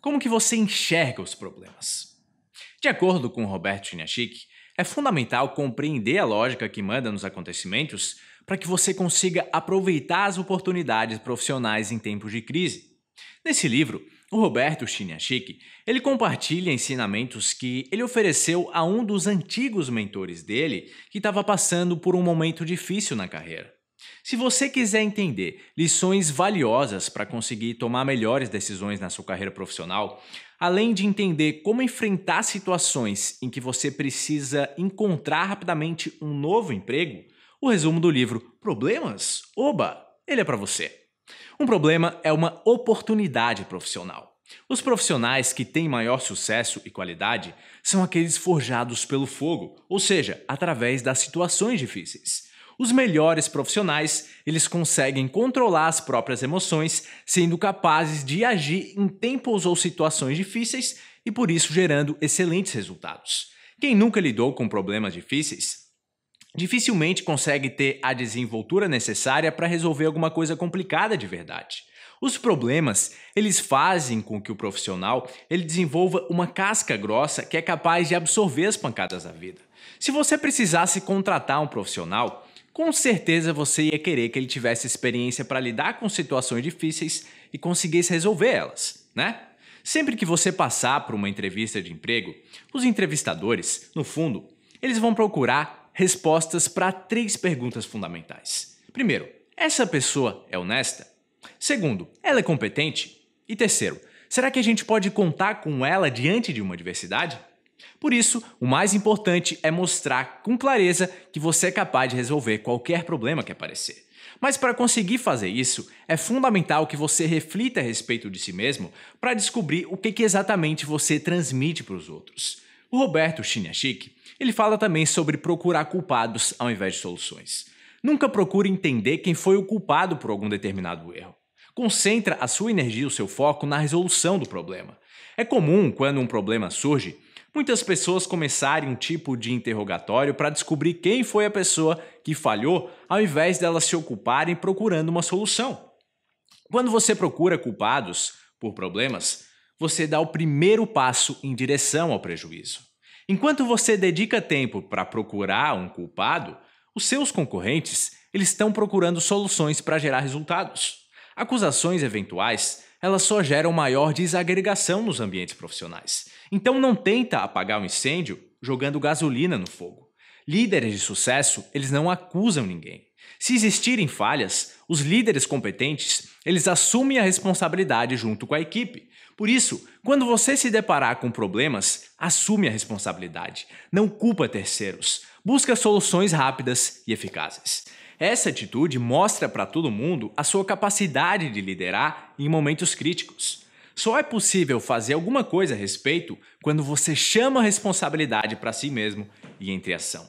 Como que você enxerga os problemas? De acordo com Roberto Chiniachik, é fundamental compreender a lógica que manda nos acontecimentos para que você consiga aproveitar as oportunidades profissionais em tempos de crise. Nesse livro, o Roberto Chiniachik, ele compartilha ensinamentos que ele ofereceu a um dos antigos mentores dele que estava passando por um momento difícil na carreira. Se você quiser entender lições valiosas para conseguir tomar melhores decisões na sua carreira profissional, além de entender como enfrentar situações em que você precisa encontrar rapidamente um novo emprego, o resumo do livro Problemas? Oba! Ele é para você. Um problema é uma oportunidade profissional. Os profissionais que têm maior sucesso e qualidade são aqueles forjados pelo fogo, ou seja, através das situações difíceis. Os melhores profissionais, eles conseguem controlar as próprias emoções, sendo capazes de agir em tempos ou situações difíceis e por isso gerando excelentes resultados. Quem nunca lidou com problemas difíceis, dificilmente consegue ter a desenvoltura necessária para resolver alguma coisa complicada de verdade. Os problemas, eles fazem com que o profissional ele desenvolva uma casca grossa que é capaz de absorver as pancadas da vida. Se você precisasse contratar um profissional, com certeza você ia querer que ele tivesse experiência para lidar com situações difíceis e conseguisse resolver elas, né? Sempre que você passar por uma entrevista de emprego, os entrevistadores, no fundo, eles vão procurar respostas para três perguntas fundamentais. Primeiro, essa pessoa é honesta? Segundo, ela é competente? E terceiro, será que a gente pode contar com ela diante de uma adversidade? Por isso, o mais importante é mostrar com clareza que você é capaz de resolver qualquer problema que aparecer. Mas para conseguir fazer isso, é fundamental que você reflita a respeito de si mesmo para descobrir o que, que, exatamente você transmite para os outros. O Roberto Chiniachik, ele fala também sobre procurar culpados ao invés de soluções. Nunca procure entender quem foi o culpado por algum determinado erro. Concentra a sua energia e o seu foco na resolução do problema. É comum, quando um problema surge, Muitas pessoas começarem um tipo de interrogatório para descobrir quem foi a pessoa que falhou, ao invés delas se ocuparem procurando uma solução. Quando você procura culpados por problemas, você dá o primeiro passo em direção ao prejuízo. Enquanto você dedica tempo para procurar um culpado, os seus concorrentes eles estão procurando soluções para gerar resultados. Acusações eventuais elas só geram maior desagregação nos ambientes profissionais. Então não tenta apagar o um incêndio jogando gasolina no fogo. Líderes de sucesso, eles não acusam ninguém. Se existirem falhas, os líderes competentes, eles assumem a responsabilidade junto com a equipe. Por isso, quando você se deparar com problemas, assume a responsabilidade. Não culpa terceiros. Busca soluções rápidas e eficazes. Essa atitude mostra para todo mundo a sua capacidade de liderar em momentos críticos. Só é possível fazer alguma coisa a respeito quando você chama a responsabilidade para si mesmo e entre ação.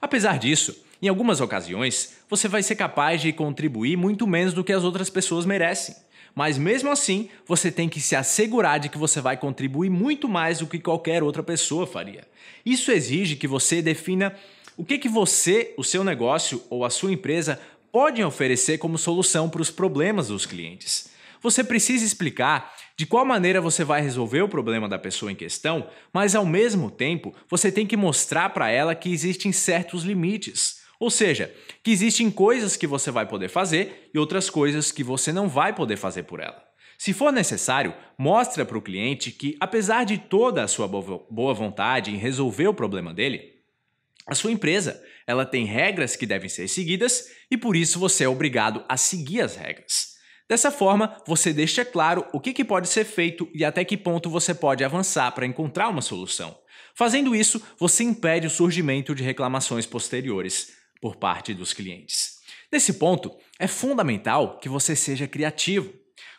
Apesar disso, em algumas ocasiões, você vai ser capaz de contribuir muito menos do que as outras pessoas merecem. Mas mesmo assim, você tem que se assegurar de que você vai contribuir muito mais do que qualquer outra pessoa faria. Isso exige que você defina o que, que você, o seu negócio ou a sua empresa podem oferecer como solução para os problemas dos clientes? Você precisa explicar de qual maneira você vai resolver o problema da pessoa em questão, mas ao mesmo tempo você tem que mostrar para ela que existem certos limites. Ou seja, que existem coisas que você vai poder fazer e outras coisas que você não vai poder fazer por ela. Se for necessário, mostre para o cliente que, apesar de toda a sua boa vontade em resolver o problema dele, a sua empresa, ela tem regras que devem ser seguidas e por isso você é obrigado a seguir as regras. Dessa forma, você deixa claro o que, que pode ser feito e até que ponto você pode avançar para encontrar uma solução. Fazendo isso, você impede o surgimento de reclamações posteriores por parte dos clientes. Nesse ponto, é fundamental que você seja criativo.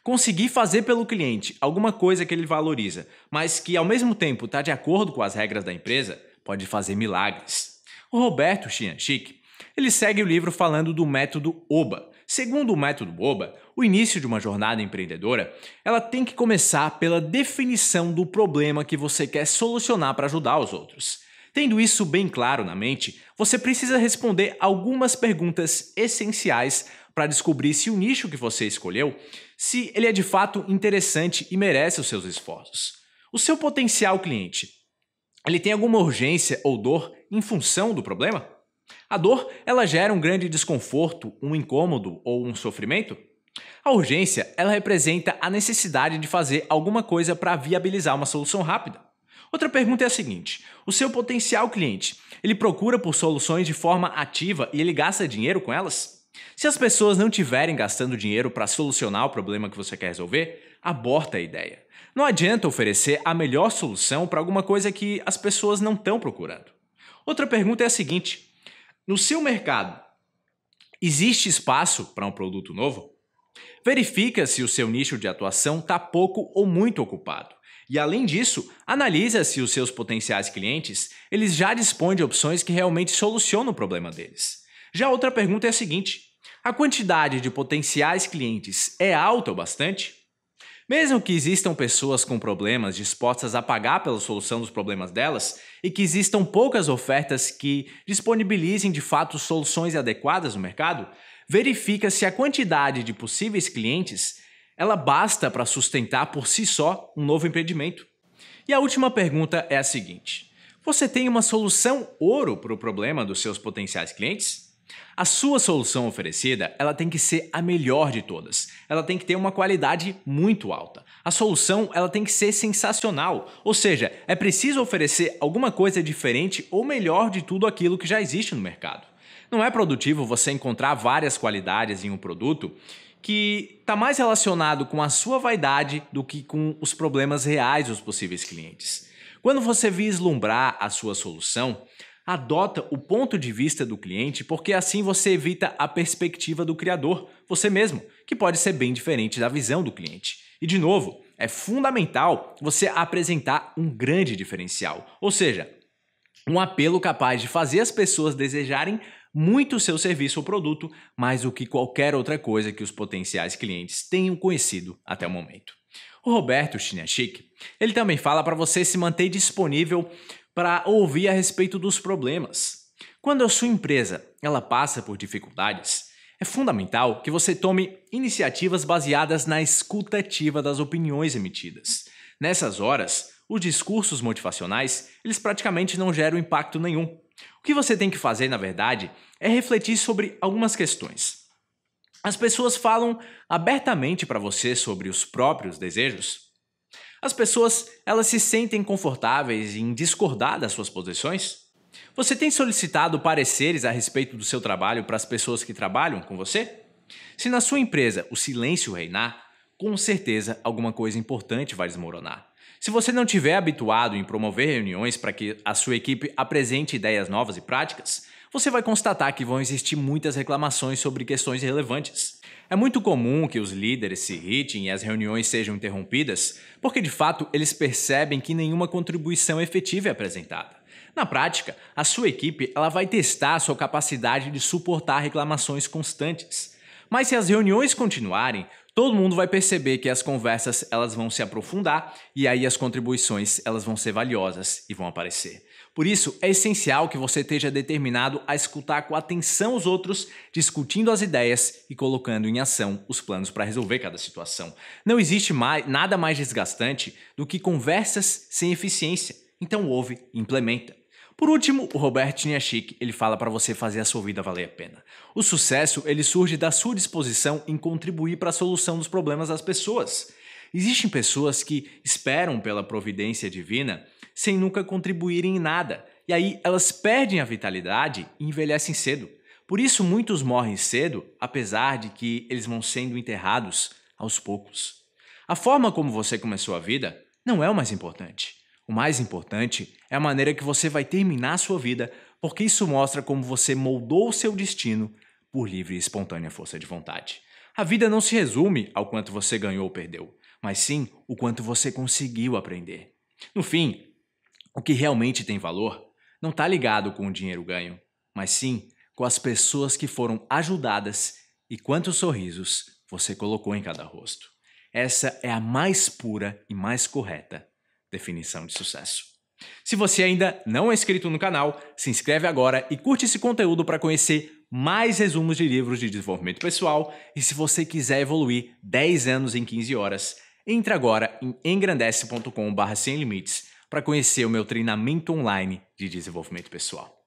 Conseguir fazer pelo cliente alguma coisa que ele valoriza, mas que ao mesmo tempo está de acordo com as regras da empresa, pode fazer milagres. O Roberto Chianchik, ele segue o livro falando do método OBA. Segundo o método OBA, o início de uma jornada empreendedora, ela tem que começar pela definição do problema que você quer solucionar para ajudar os outros. Tendo isso bem claro na mente, você precisa responder algumas perguntas essenciais para descobrir se o nicho que você escolheu, se ele é de fato interessante e merece os seus esforços. O seu potencial cliente ele tem alguma urgência ou dor em função do problema? A dor, ela gera um grande desconforto, um incômodo ou um sofrimento? A urgência, ela representa a necessidade de fazer alguma coisa para viabilizar uma solução rápida. Outra pergunta é a seguinte: o seu potencial cliente, ele procura por soluções de forma ativa e ele gasta dinheiro com elas? Se as pessoas não tiverem gastando dinheiro para solucionar o problema que você quer resolver, aborta a ideia. Não adianta oferecer a melhor solução para alguma coisa que as pessoas não estão procurando. Outra pergunta é a seguinte: no seu mercado, existe espaço para um produto novo? Verifica se o seu nicho de atuação está pouco ou muito ocupado. E além disso, analisa se os seus potenciais clientes eles já dispõem de opções que realmente solucionam o problema deles. Já outra pergunta é a seguinte: a quantidade de potenciais clientes é alta o bastante? Mesmo que existam pessoas com problemas dispostas a pagar pela solução dos problemas delas e que existam poucas ofertas que disponibilizem de fato soluções adequadas no mercado, verifica se a quantidade de possíveis clientes ela basta para sustentar por si só um novo empreendimento. E a última pergunta é a seguinte: você tem uma solução ouro para o problema dos seus potenciais clientes? A sua solução oferecida, ela tem que ser a melhor de todas. Ela tem que ter uma qualidade muito alta. A solução, ela tem que ser sensacional, ou seja, é preciso oferecer alguma coisa diferente ou melhor de tudo aquilo que já existe no mercado. Não é produtivo você encontrar várias qualidades em um produto que está mais relacionado com a sua vaidade do que com os problemas reais dos possíveis clientes. Quando você vislumbrar a sua solução, Adota o ponto de vista do cliente, porque assim você evita a perspectiva do criador, você mesmo, que pode ser bem diferente da visão do cliente. E de novo, é fundamental você apresentar um grande diferencial, ou seja, um apelo capaz de fazer as pessoas desejarem muito seu serviço ou produto, mais do que qualquer outra coisa que os potenciais clientes tenham conhecido até o momento. O Roberto Chinachic, ele também fala para você se manter disponível para ouvir a respeito dos problemas. Quando a sua empresa ela passa por dificuldades, é fundamental que você tome iniciativas baseadas na escutativa das opiniões emitidas. Nessas horas, os discursos motivacionais, eles praticamente não geram impacto nenhum. O que você tem que fazer, na verdade, é refletir sobre algumas questões. As pessoas falam abertamente para você sobre os próprios desejos? As pessoas, elas se sentem confortáveis em discordar das suas posições? Você tem solicitado pareceres a respeito do seu trabalho para as pessoas que trabalham com você? Se na sua empresa o silêncio reinar, com certeza alguma coisa importante vai desmoronar. Se você não tiver habituado em promover reuniões para que a sua equipe apresente ideias novas e práticas, você vai constatar que vão existir muitas reclamações sobre questões relevantes. É muito comum que os líderes se irritem e as reuniões sejam interrompidas, porque de fato eles percebem que nenhuma contribuição efetiva é apresentada. Na prática, a sua equipe ela vai testar a sua capacidade de suportar reclamações constantes. Mas se as reuniões continuarem, todo mundo vai perceber que as conversas elas vão se aprofundar e aí as contribuições elas vão ser valiosas e vão aparecer. Por isso, é essencial que você esteja determinado a escutar com atenção os outros, discutindo as ideias e colocando em ação os planos para resolver cada situação. Não existe mais, nada mais desgastante do que conversas sem eficiência. Então ouve e implementa. Por último, o Robert Niaschik, ele fala para você fazer a sua vida valer a pena. O sucesso, ele surge da sua disposição em contribuir para a solução dos problemas das pessoas. Existem pessoas que esperam pela providência divina sem nunca contribuírem em nada. E aí elas perdem a vitalidade e envelhecem cedo. Por isso muitos morrem cedo, apesar de que eles vão sendo enterrados aos poucos. A forma como você começou a vida não é o mais importante. O mais importante é a maneira que você vai terminar a sua vida, porque isso mostra como você moldou o seu destino por livre e espontânea força de vontade. A vida não se resume ao quanto você ganhou ou perdeu, mas sim o quanto você conseguiu aprender. No fim, o que realmente tem valor não está ligado com o dinheiro ganho, mas sim com as pessoas que foram ajudadas e quantos sorrisos você colocou em cada rosto. Essa é a mais pura e mais correta definição de sucesso. Se você ainda não é inscrito no canal, se inscreve agora e curte esse conteúdo para conhecer mais resumos de livros de desenvolvimento pessoal. E se você quiser evoluir 10 anos em 15 horas, entre agora em engrandece.com/sem limites para conhecer o meu treinamento online de desenvolvimento pessoal.